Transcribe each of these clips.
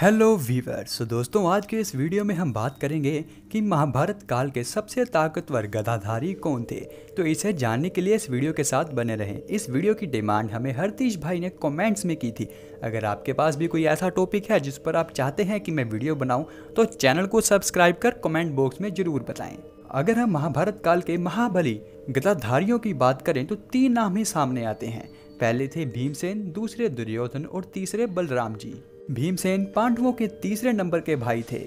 hello Weaver सो दोस्तों आज के इस वीडियो में हम बात करेंगे कि महाभारत काल के सबसे ताकतवर गदाधारी कौन थे तो इसे जानने के लिए इस वीडियो के साथ बने रहें इस वीडियो की डिमांड हमें हरतीश भाई ने कमेंट्स में की थी अगर आपके पास भी कोई ऐसा टॉपिक है जिस पर आप चाहते हैं कि मैं वीडियो बनाऊं तो चैनल को सब्सक्राइब कर कॉमेंट बॉक्स में ज़रूर बताएँ अगर हम महाभारत काल के महाबली गदाधारियों की बात करें तो तीन नाम ही सामने आते हैं पहले थे भीमसेन दूसरे दुर्योधन और तीसरे बलराम जी भीमसेन पांडवों के तीसरे नंबर के भाई थे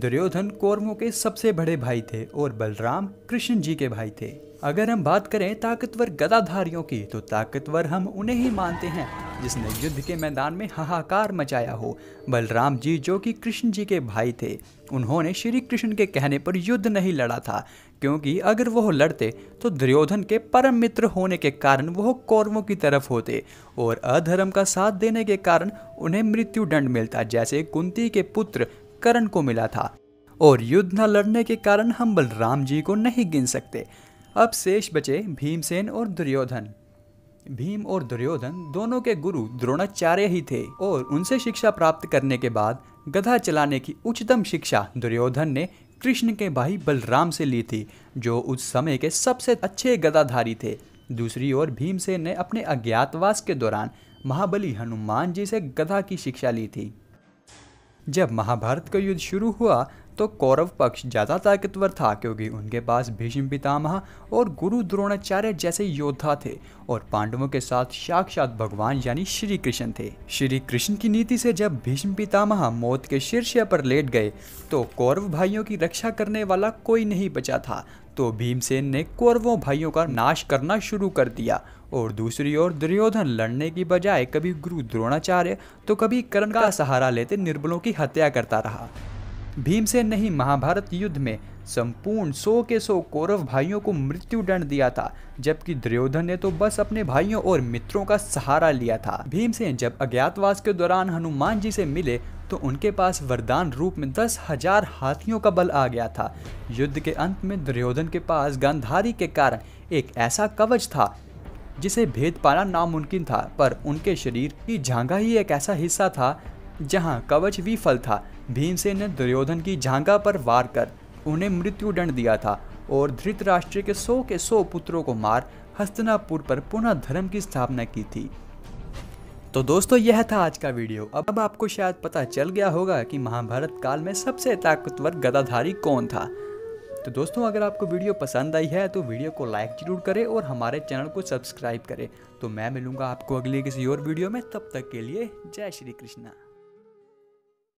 दुर्योधन कौरवों के सबसे बड़े भाई थे और बलराम कृष्ण जी के भाई थे अगर हम बात करें ताकतवर गदाधारियों की तो ताकतवर हम उन्हें ही मानते हैं जिसने युद्ध के मैदान में हाहाकार मचाया हो बलराम जी जो कि कृष्ण जी के भाई थे उन्होंने श्री कृष्ण के कहने पर युद्ध नहीं लड़ा था क्योंकि अगर वह लड़ते तो दुर्योधन के परम मित्र होने के कारण वह कौरवों की तरफ होते और अधर्म का साथ देने के कारण उन्हें मृत्यु दंड मिलता जैसे कुंती के पुत्र करण को मिला था और युद्ध न लड़ने के कारण हम बलराम जी को नहीं गिन सकते अब शेष बचे भीमसेन और दुर्योधन भीम और दुर्योधन दोनों के गुरु द्रोणाचार्य ही थे और उनसे शिक्षा प्राप्त करने के बाद गधा चलाने की उच्चतम शिक्षा दुर्योधन ने कृष्ण के भाई बलराम से ली थी जो उस समय के सबसे अच्छे गदाधारी थे दूसरी ओर भीमसेन ने अपने अज्ञातवास के दौरान महाबली हनुमान जी से गधा की शिक्षा ली थी जब महाभारत का युद्ध शुरू हुआ तो कौरव पक्ष ज़्यादा ताकतवर था क्योंकि उनके पास भीष्म पितामह और गुरु द्रोणाचार्य जैसे योद्धा थे और पांडवों के साथ साक्षात भगवान यानी श्री कृष्ण थे श्री कृष्ण की नीति से जब भीष्म पितामह मौत के शीर्ष पर लेट गए तो कौरव भाइयों की रक्षा करने वाला कोई नहीं बचा था तो भीमसेन ने कौरवों भाइयों का नाश करना शुरू कर दिया और दूसरी ओर दुर्योधन लड़ने की बजाय कभी गुरु द्रोणाचार्य तो कभी कर्ण का सहारा लेते निर्बलों की हत्या करता रहा भीमसेन ने ही महाभारत युद्ध में संपूर्ण सौ के सौ कौरव भाइयों को मृत्यु दंड दिया था जबकि दुर्योधन ने तो बस अपने भाइयों और मित्रों का सहारा लिया था भीमसेन जब अज्ञातवास के दौरान हनुमान जी से मिले तो उनके पास वरदान रूप में दस हजार हाथियों का बल आ गया था युद्ध के अंत में दुर्योधन के पास गंधारी के कारण एक ऐसा कवच था जिसे भेद पाना नामुमकिन था पर उनके शरीर की झांगा ही एक ऐसा हिस्सा था जहां कवच विफल था भीमसेन ने दुर्योधन की झांगा पर वार कर उन्हें मृत्युदंड दिया था और धृतराष्ट्र के सौ के सौ पुत्रों को मार हस्तनापुर पर पुनः धर्म की स्थापना की थी तो दोस्तों यह था आज का वीडियो अब अब आपको शायद पता चल गया होगा कि महाभारत काल में सबसे ताकतवर गदाधारी कौन था तो दोस्तों अगर आपको वीडियो पसंद आई है तो वीडियो को लाइक जरूर करें और हमारे चैनल को सब्सक्राइब करें तो मैं मिलूंगा आपको अगले किसी और वीडियो में तब तक के लिए जय श्री कृष्णा